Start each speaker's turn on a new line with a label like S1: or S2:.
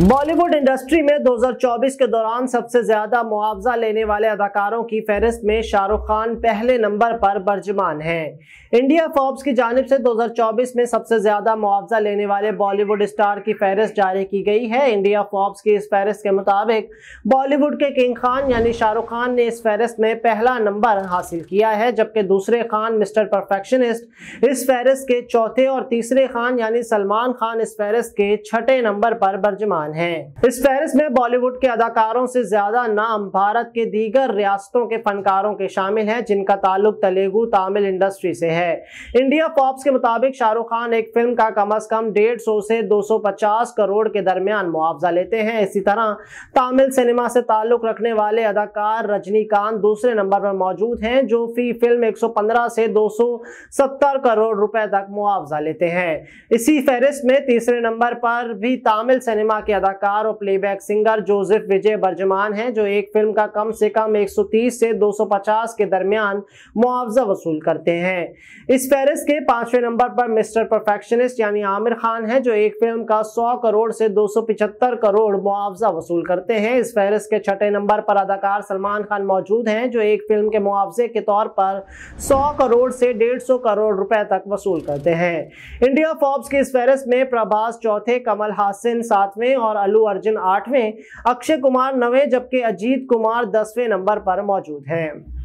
S1: Bollywood industry में 2024 के दौरान सबसे ज्यादा मुआवजा लेने वाले अदाकारों की फहरिस्त में शाहरुख खान पहले नंबर पर बर्जमान हैं। इंडिया फॉर्ब्स की जानब से 2024 में सबसे ज्यादा मुआवजा लेने वाले बॉलीवुड स्टार की फहरिस्त जारी की गई है इंडिया फॉर्ब्स की इस फहरिस्त के मुताबिक बॉलीवुड के किंग खान यानी शाहरुख खान ने इस फहरिस्त में पहला नंबर हासिल किया है जबकि दूसरे खान मिस्टर परफेक्शनिस्ट इस फहरिस्त के चौथे और तीसरे खान यानी सलमान खान इस फहरिस्त के छठे नंबर पर बर्जमान मेहमान है इस फहरिस्त में बॉलीवुड के अदाकारों से ज्यादा नाम भारत के दीगर रियासतों के फनकारों के शामिल हैं जिनका ताल्लुक तेलुगु तमिल इंडस्ट्री से है इंडिया पॉप्स के मुताबिक शाहरुख खान एक फिल्म का कम अज कम डेढ़ सौ से दो सौ पचास करोड़ के दरमियान मुआवजा लेते हैं इसी तरह तमिल सिनेमा से ताल्लुक रखने वाले अदाकार रजनीकांत दूसरे नंबर पर मौजूद हैं जो फी फिल्म एक सौ पंद्रह से दो सौ सत्तर करोड़ रुपए तक मुआवजा लेते हैं इसी फहरिस्त में तीसरे नंबर पर भी तमिल सिनेमा के अदाकार और प्लेबैक सिंगर जोसेफ विजय बर्जमान हैं जो एक फिल्म का कम से कम 130 से 250 के दरमियान मुआवजा वसूल करते हैं इस फहरिस्त के पांचवें नंबर पर मिस्टर परफेक्शनिस्ट यानी आमिर खान हैं जो एक फिल्म का 100 करोड़ से 275 करोड़ मुआवजा वसूल करते हैं इस फहरिस्त के छठे नंबर पर अदाकार सलमान खान मौजूद हैं जो एक फिल्म के मुआवजे के तौर पर सौ करोड़ से डेढ़ करोड़ रुपए तक वसूल करते हैं इंडिया फॉर्ब्स की इस फहरिस्त में प्रभास चौथे कमल हासिन सातवें और अल्लू अर्जुन आठवें अक्षय कुमार नवें जबकि अजीत कुमार दसवें नंबर पर मौजूद हैं